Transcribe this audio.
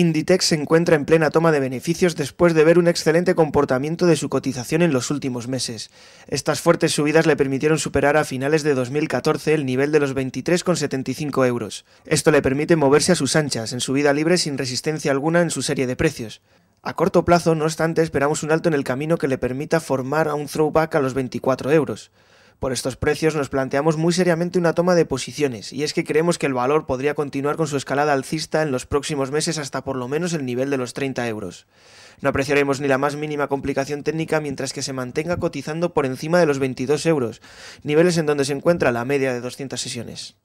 Inditex se encuentra en plena toma de beneficios después de ver un excelente comportamiento de su cotización en los últimos meses. Estas fuertes subidas le permitieron superar a finales de 2014 el nivel de los 23,75 euros. Esto le permite moverse a sus anchas, en su vida libre sin resistencia alguna en su serie de precios. A corto plazo, no obstante, esperamos un alto en el camino que le permita formar a un throwback a los 24 euros. Por estos precios nos planteamos muy seriamente una toma de posiciones, y es que creemos que el valor podría continuar con su escalada alcista en los próximos meses hasta por lo menos el nivel de los 30 euros. No apreciaremos ni la más mínima complicación técnica mientras que se mantenga cotizando por encima de los 22 euros, niveles en donde se encuentra la media de 200 sesiones.